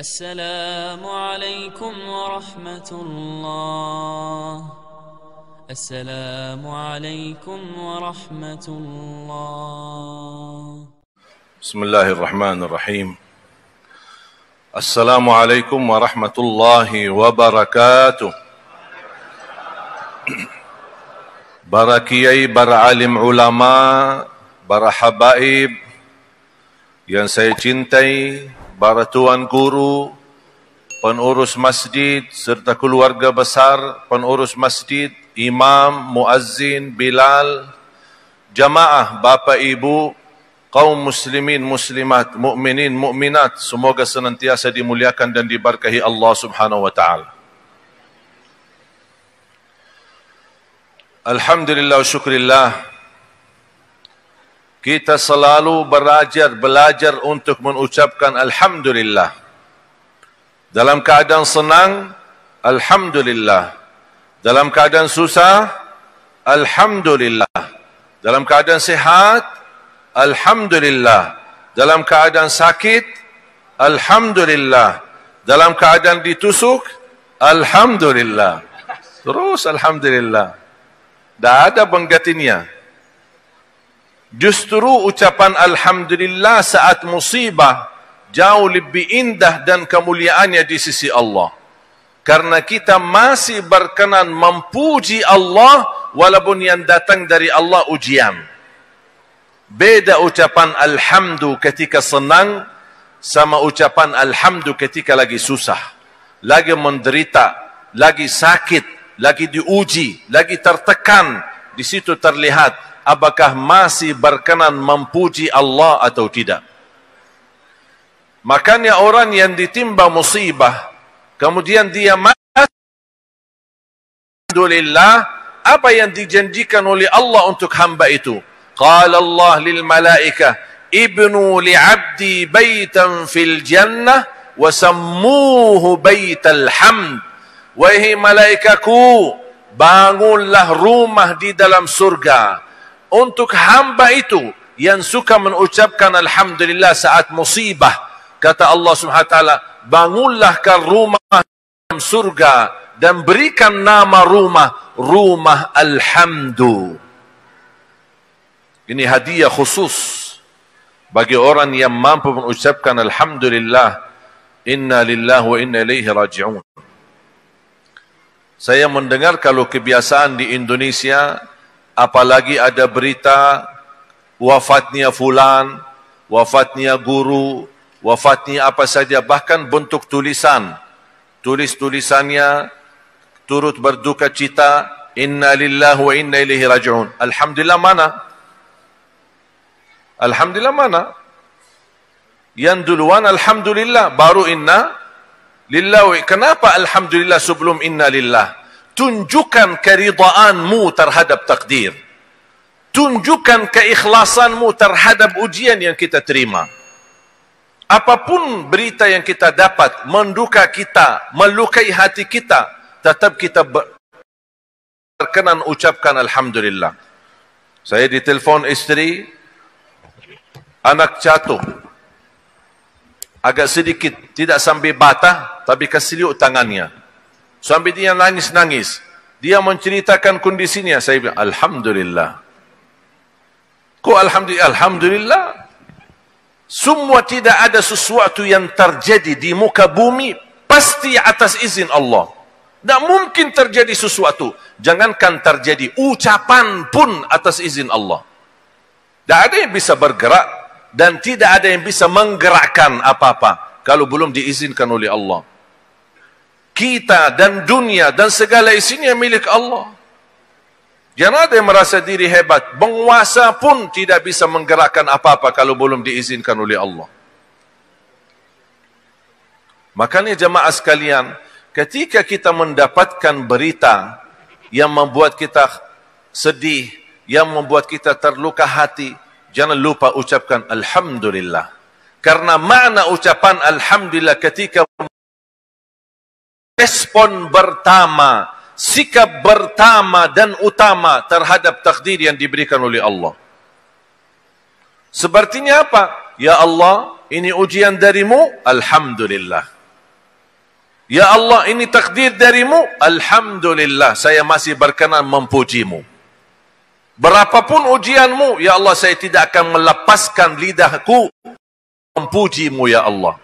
السلام عليكم ورحمة الله السلام عليكم ورحمة الله بسم الله الرحمن الرحيم السلام عليكم ورحمة الله وبركاته Barakiai para alim ulama, para habaib yang saya cintai, para tuan guru, penurus masjid serta keluarga besar penurus masjid, imam, muazzin, bilal, jamaah, bapa ibu, kaum muslimin muslimat, mukminin mukminat, semoga senantiasa dimuliakan dan diberkahi Allah Subhanahu wa taala. Alhamdulillah wa syukrulillah kita selalu berajar, belajar untuk mengucapkan alhamdulillah dalam keadaan senang alhamdulillah dalam keadaan susah alhamdulillah dalam keadaan sehat, alhamdulillah dalam keadaan sakit alhamdulillah dalam keadaan ditusuk alhamdulillah terus alhamdulillah tidak ada penggantinya Justru ucapan Alhamdulillah saat musibah jauh lebih indah dan kemuliaannya di sisi Allah. Karena kita masih berkenan mempuji Allah walaupun yang datang dari Allah ujian. Beda ucapan Alhamdu ketika senang sama ucapan Alhamdu ketika lagi susah. Lagi menderita, lagi sakit, lagi diuji, lagi tertekan. Di situ terlihat apakah masih berkenan mempuji Allah atau tidak. Makanya orang yang ditimba musibah, kemudian dia Alhamdulillah, apa yang dijanjikan oleh Allah untuk hamba itu? Qala Allah lil malaika, ibnu li abdi baytan fil jannah, wasammuhu baytal hamd. Wahai malaikatku, bangunlah rumah di dalam surga untuk hamba itu yang suka mengucapkan alhamdulillah saat musibah kata Allah Subhanahu wa taala bangunlah ke rumah surga dan berikan nama rumah rumah alhamdu ini hadiah khusus bagi orang yang mampu mengucapkan alhamdulillah inna lillahi wa inna ilaihi rajiun saya mendengar kalau kebiasaan di Indonesia apalagi ada berita wafatnya fulan, wafatnya guru, wafatnya apa saja, bahkan bentuk tulisan, tulis-tulisannya turut berduka cita, inna lillahi wa inna ilaihi raji'un. Alhamdulillah mana? Alhamdulillah mana? Yang duluan Alhamdulillah, baru inna lillahi. Kenapa Alhamdulillah sebelum inna lillahi? tunjukkan keridaanmu terhadap takdir. Tunjukkan keikhlasanmu terhadap ujian yang kita terima. Apapun berita yang kita dapat menduka kita, melukai hati kita, tetap kita berkenan ucapkan Alhamdulillah. Saya ditelepon istri, anak jatuh. Agak sedikit, tidak sampai batah, tapi kesiliuk Tangannya sampai dia nangis-nangis. Dia menceritakan kondisinya. Saya bilang, Alhamdulillah. Ko Alhamdulillah? Alhamdulillah. Semua tidak ada sesuatu yang terjadi di muka bumi pasti atas izin Allah. Tak mungkin terjadi sesuatu. Jangankan terjadi ucapan pun atas izin Allah. Tak ada yang bisa bergerak dan tidak ada yang bisa menggerakkan apa-apa kalau belum diizinkan oleh Allah kita dan dunia dan segala isinya milik Allah. Jangan ada yang merasa diri hebat. Penguasa pun tidak bisa menggerakkan apa-apa kalau belum diizinkan oleh Allah. Makanya jemaah sekalian, ketika kita mendapatkan berita yang membuat kita sedih, yang membuat kita terluka hati, jangan lupa ucapkan Alhamdulillah. Karena makna ucapan Alhamdulillah ketika respon pertama, sikap pertama dan utama terhadap takdir yang diberikan oleh Allah. Sepertinya apa? Ya Allah, ini ujian darimu, Alhamdulillah. Ya Allah, ini takdir darimu, Alhamdulillah, saya masih berkenan mempujimu. Berapapun ujianmu, Ya Allah, saya tidak akan melepaskan lidahku mempujimu, Ya Allah.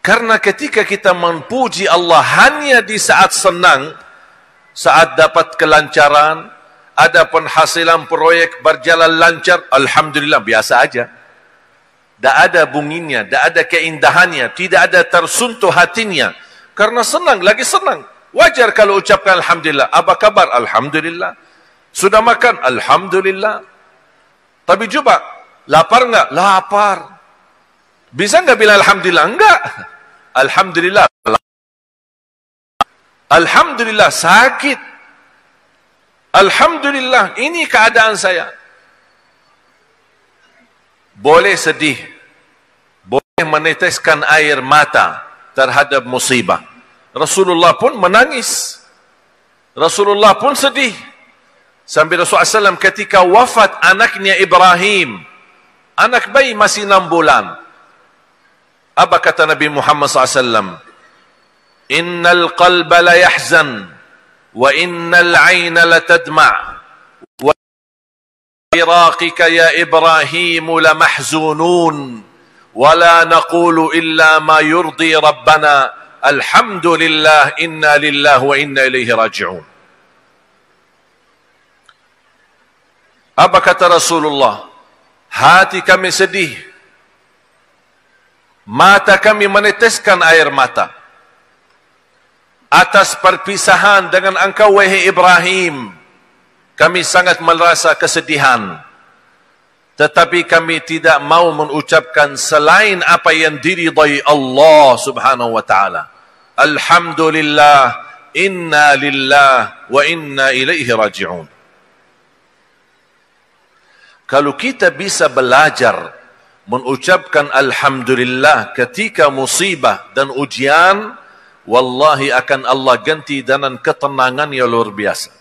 Karena ketika kita memuji Allah hanya di saat senang, saat dapat kelancaran, ada penhasilan proyek berjalan lancar, Alhamdulillah, biasa aja. Tak ada bunginya, tak ada keindahannya, tidak ada tersuntuh hatinya. Karena senang, lagi senang. Wajar kalau ucapkan Alhamdulillah. Apa kabar? Alhamdulillah. Sudah makan? Alhamdulillah. Tapi cuba, lapar enggak? Lapar. Bisa enggak bilang Alhamdulillah? Enggak. Alhamdulillah. Alhamdulillah sakit. Alhamdulillah ini keadaan saya. Boleh sedih. Boleh meneteskan air mata terhadap musibah. Rasulullah pun menangis. Rasulullah pun sedih. Sambil Rasulullah SAW ketika wafat anaknya Ibrahim. Anak bayi masih enam bulan. Apa kata Nabi Muhammad SAW? Innal qalba la yahzan wa innal ayna la tadma' wa iraqika ya Ibrahim la mahzunun wa la naqulu illa ma yurdi rabbana alhamdulillah inna lillah wa inna ilaihi raji'un. Apa kata Rasulullah? Hati kami sedih mata kami meneteskan air mata atas perpisahan dengan engkau wahai Ibrahim kami sangat merasa kesedihan tetapi kami tidak mau mengucapkan selain apa yang diridai Allah Subhanahu wa taala alhamdulillah inna lillah wa inna ilaihi raji'un kalau kita bisa belajar mengucapkan alhamdulillah ketika musibah dan ujian wallahi akan Allah ganti dengan ketenangan yang luar biasa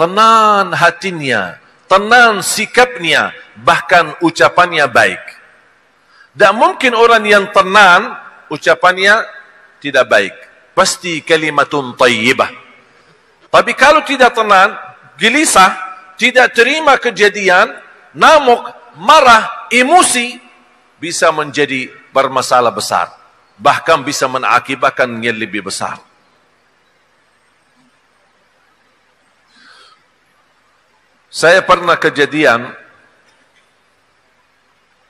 tenang hatinya tenang sikapnya bahkan ucapannya baik tidak mungkin orang yang tenang ucapannya tidak baik pasti kalimatun tayyibah tapi kalau tidak tenang gelisah tidak terima kejadian namuk marah, emosi bisa menjadi bermasalah besar. Bahkan bisa menakibatkan yang lebih besar. Saya pernah kejadian,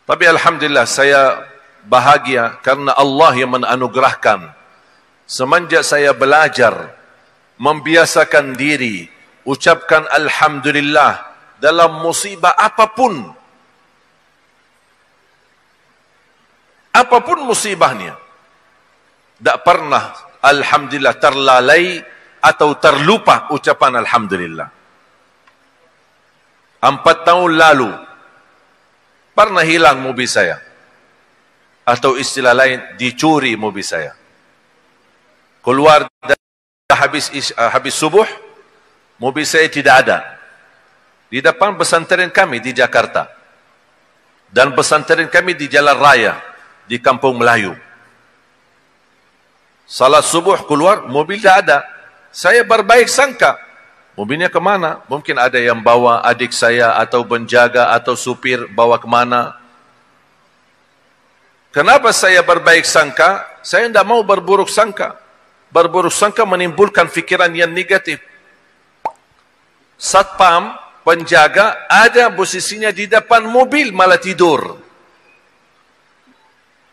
tapi Alhamdulillah saya bahagia karena Allah yang menanugerahkan. Semenjak saya belajar, membiasakan diri, ucapkan Alhamdulillah dalam musibah apapun, apapun musibahnya tak pernah alhamdulillah terlalai atau terlupa ucapan alhamdulillah empat tahun lalu pernah hilang mobil saya atau istilah lain dicuri mobil saya keluar dah habis ah, habis subuh mobil saya tidak ada di depan pesantren kami di Jakarta dan pesantren kami di jalan raya di kampung Melayu. Salat subuh keluar, mobil tak ada. Saya berbaik sangka. Mobilnya ke mana? Mungkin ada yang bawa adik saya atau penjaga atau supir bawa ke mana. Kenapa saya berbaik sangka? Saya tidak mau berburuk sangka. Berburuk sangka menimbulkan fikiran yang negatif. Satpam, penjaga, ada posisinya di depan mobil malah tidur. Tidur.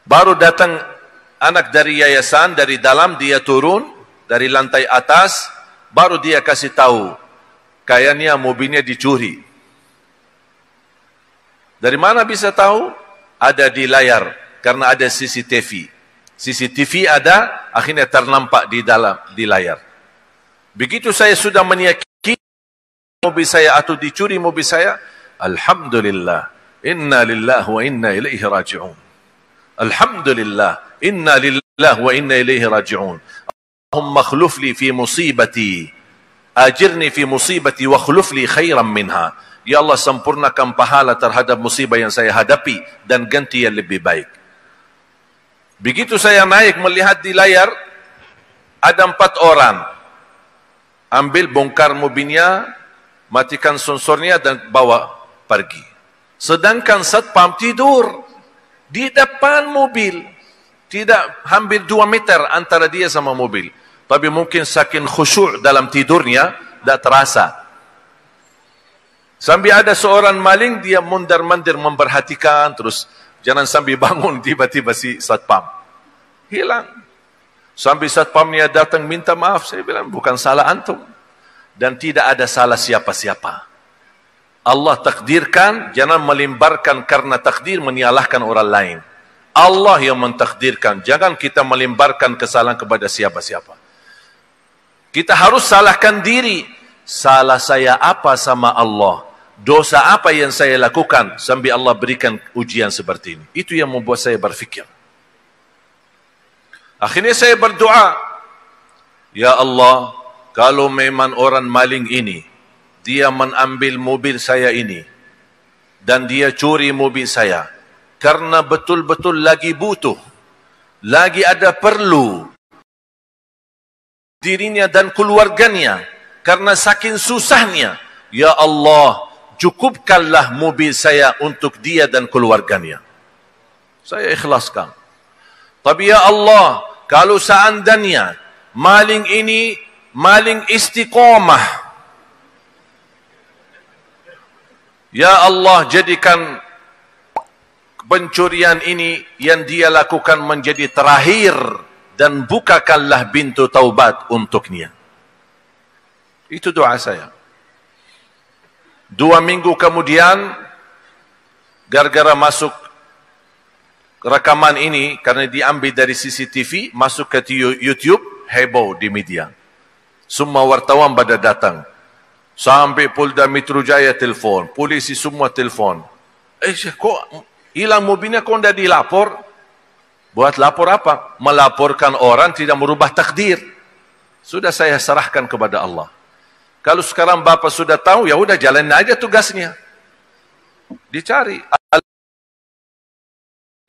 Baru datang anak dari yayasan dari dalam dia turun dari lantai atas baru dia kasih tahu kayaknya mobilnya dicuri. Dari mana bisa tahu? Ada di layar karena ada CCTV. CCTV ada akhirnya ternampak di dalam di layar. Begitu saya sudah meyakini mobil saya atau dicuri mobil saya, alhamdulillah. Inna lillahi wa inna ilaihi raji'un. الحمد لله انا لله وانا اليه راجعون اللهم اخلف لي في مصيبتي اجرني في مصيبتي واخلف لي خيرا منها يا الله سمبرنا كم بحالة ترهدب مصيبة ينسي هدبي دن جنتي اللي بايك بجيتو سيا نايك من لهاد دي لاير ادم بات اوران امبل بونكار مبينيا ماتي كان سنسورنيا دن بوا برجي سدن كان ست بام تيدور دور di depan mobil tidak hampir dua meter antara dia sama mobil tapi mungkin sakin khusyuk dalam tidurnya tak terasa sambil ada seorang maling dia mundar mandir memperhatikan terus jangan sambil bangun tiba-tiba si satpam hilang sambil satpamnya datang minta maaf saya bilang bukan salah antum dan tidak ada salah siapa-siapa Allah takdirkan jangan melimbarkan karena takdir menyalahkan orang lain. Allah yang mentakdirkan jangan kita melimbarkan kesalahan kepada siapa-siapa. Kita harus salahkan diri. Salah saya apa sama Allah? Dosa apa yang saya lakukan sambil Allah berikan ujian seperti ini? Itu yang membuat saya berfikir. Akhirnya saya berdoa, "Ya Allah, kalau memang orang maling ini dia mengambil mobil saya ini dan dia curi mobil saya karena betul-betul lagi butuh lagi ada perlu dirinya dan keluarganya karena sakin susahnya ya Allah cukupkanlah mobil saya untuk dia dan keluarganya saya ikhlaskan tapi ya Allah kalau seandainya maling ini maling istiqomah. Ya Allah jadikan pencurian ini yang dia lakukan menjadi terakhir dan bukakanlah pintu taubat untuknya. Itu doa saya. Dua minggu kemudian, gara-gara masuk rekaman ini, karena diambil dari CCTV, masuk ke YouTube, heboh di media. Semua wartawan pada datang. Sampai Polda Metro Jaya telefon. Polisi semua telefon. Eh ko hilang mobilnya ko tidak dilapor? Buat lapor apa? Melaporkan orang tidak merubah takdir. Sudah saya serahkan kepada Allah. Kalau sekarang bapa sudah tahu, ya sudah jalanin aja tugasnya. Dicari.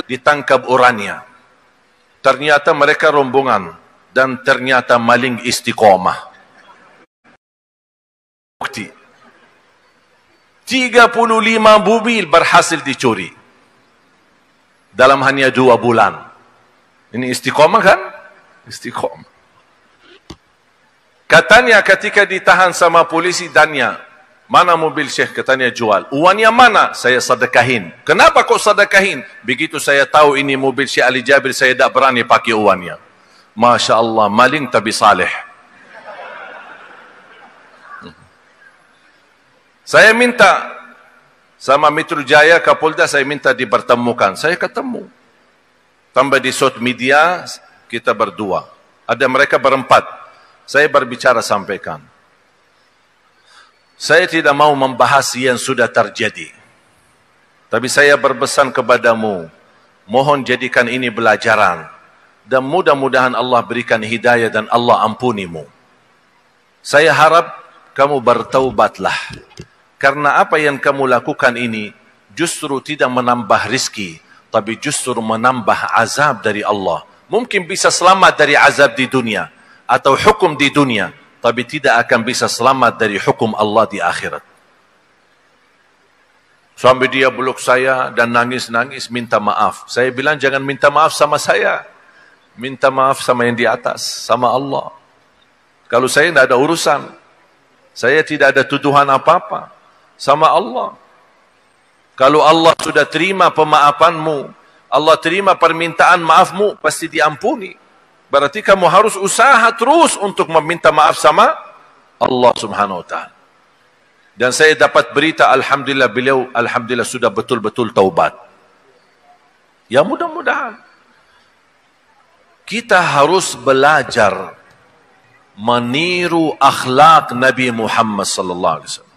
Ditangkap orangnya. Ternyata mereka rombongan. Dan ternyata maling istiqomah bukti 35 mobil berhasil dicuri dalam hanya dua bulan ini istiqomah kan istiqomah katanya ketika ditahan sama polisi danya mana mobil Syekh katanya jual uangnya mana saya sedekahin kenapa kok sedekahin begitu saya tahu ini mobil Syekh Ali Jabir saya tak berani pakai uangnya Masya Allah maling tapi saleh. Saya minta sama Metro Jaya Kapolda saya minta dipertemukan. Saya ketemu. Tambah di sosial media kita berdua. Ada mereka berempat. Saya berbicara sampaikan. Saya tidak mau membahas yang sudah terjadi. Tapi saya berpesan kepadamu, mohon jadikan ini belajaran dan mudah-mudahan Allah berikan hidayah dan Allah ampunimu. Saya harap kamu bertaubatlah karena apa yang kamu lakukan ini justru tidak menambah rizki, tapi justru menambah azab dari Allah. Mungkin bisa selamat dari azab di dunia atau hukum di dunia, tapi tidak akan bisa selamat dari hukum Allah di akhirat. Suami dia buluk saya dan nangis-nangis minta maaf. Saya bilang jangan minta maaf sama saya. Minta maaf sama yang di atas, sama Allah. Kalau saya tidak ada urusan, saya tidak ada tuduhan apa-apa sama Allah. Kalau Allah sudah terima pemaafanmu, Allah terima permintaan maafmu, pasti diampuni. Berarti kamu harus usaha terus untuk meminta maaf sama Allah subhanahu wa ta'ala. Dan saya dapat berita, Alhamdulillah beliau, Alhamdulillah sudah betul-betul taubat. Ya mudah-mudahan. Kita harus belajar meniru akhlak Nabi Muhammad sallallahu alaihi wasallam.